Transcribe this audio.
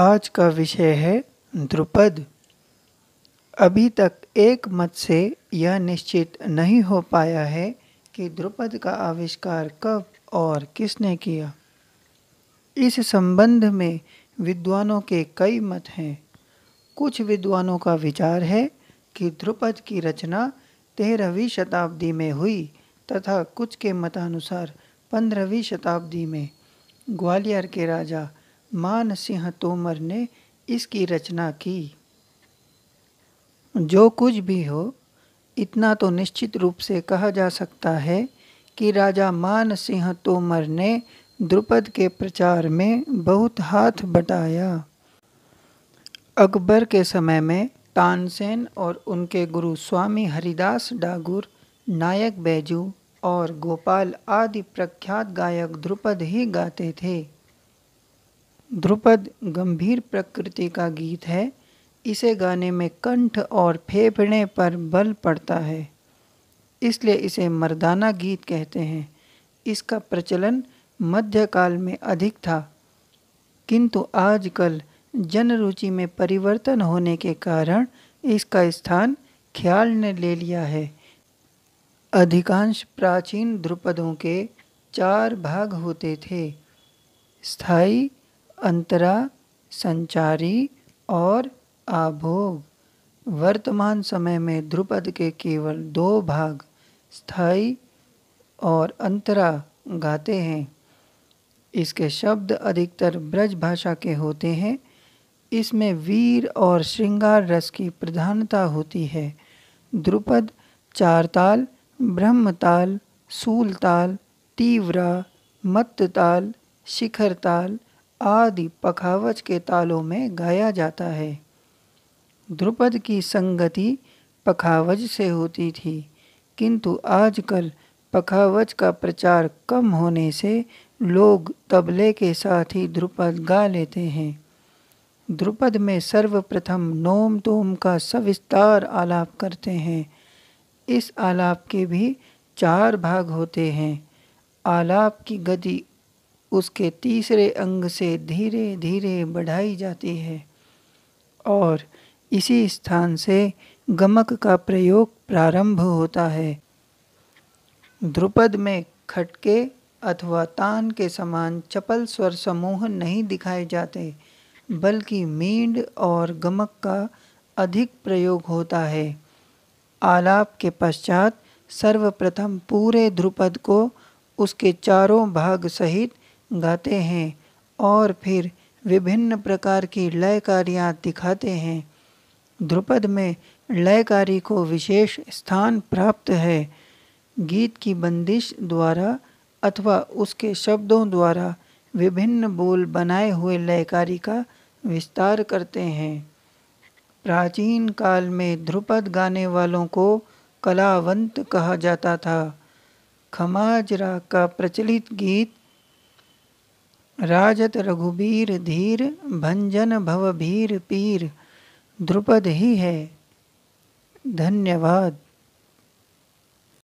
आज का विषय है द्रुपद अभी तक एक मत से यह निश्चित नहीं हो पाया है कि द्रुपद का आविष्कार कब और किसने किया इस संबंध में विद्वानों के कई मत हैं कुछ विद्वानों का विचार है कि ध्रुपद की रचना तेरहवीं शताब्दी में हुई तथा कुछ के मतानुसार पंद्रहवीं शताब्दी में ग्वालियर के राजा मान सिंह तोमर ने इसकी रचना की जो कुछ भी हो इतना तो निश्चित रूप से कहा जा सकता है कि राजा मान सिंह तोमर ने द्रुपद के प्रचार में बहुत हाथ बटाया अकबर के समय में तानसेन और उनके गुरु स्वामी हरिदास डागुर नायक बैजू और गोपाल आदि प्रख्यात गायक ध्रुपद ही गाते थे ध्रुपद गंभीर प्रकृति का गीत है इसे गाने में कंठ और फेफड़े पर बल पड़ता है इसलिए इसे मर्दाना गीत कहते हैं इसका प्रचलन मध्यकाल में अधिक था किंतु आजकल जनरुचि में परिवर्तन होने के कारण इसका स्थान ख्याल ने ले लिया है अधिकांश प्राचीन ध्रुपदों के चार भाग होते थे स्थाई अंतरा संचारी और आभोग वर्तमान समय में ध्रुपद के केवल दो भाग स्थाई और अंतरा गाते हैं इसके शब्द अधिकतर ब्रज भाषा के होते हैं इसमें वीर और श्रृंगार रस की प्रधानता होती है ध्रुपद चार ताल ब्रह्म ताल सूल ताल तीव्रा मत्त ताल शिखर ताल आदि पखावज के तालों में गाया जाता है ध्रुपद की संगति पखावज से होती थी किंतु आजकल पखावज का प्रचार कम होने से लोग तबले के साथ ही ध्रुपद गा लेते हैं ध्रुपद में सर्वप्रथम नोम तोम का सविस्तार आलाप करते हैं इस आलाप के भी चार भाग होते हैं आलाप की गति उसके तीसरे अंग से धीरे धीरे बढ़ाई जाती है और इसी स्थान से गमक का प्रयोग प्रारंभ होता है ध्रुपद में खटके अथवा तान के समान चपल स्वर समूह नहीं दिखाए जाते बल्कि मींड और गमक का अधिक प्रयोग होता है आलाप के पश्चात सर्वप्रथम पूरे ध्रुपद को उसके चारों भाग सहित गाते हैं और फिर विभिन्न प्रकार की लयकारियाँ दिखाते हैं ध्रुपद में लयकारी को विशेष स्थान प्राप्त है गीत की बंदिश द्वारा अथवा उसके शब्दों द्वारा विभिन्न बोल बनाए हुए लयकारी का विस्तार करते हैं प्राचीन काल में ध्रुपद गाने वालों को कलावंत कहा जाता था खमाजरा का प्रचलित गीत राजत रघुबीर धीर भंजन भवभीर पीर द्रुपद ही है धन्यवाद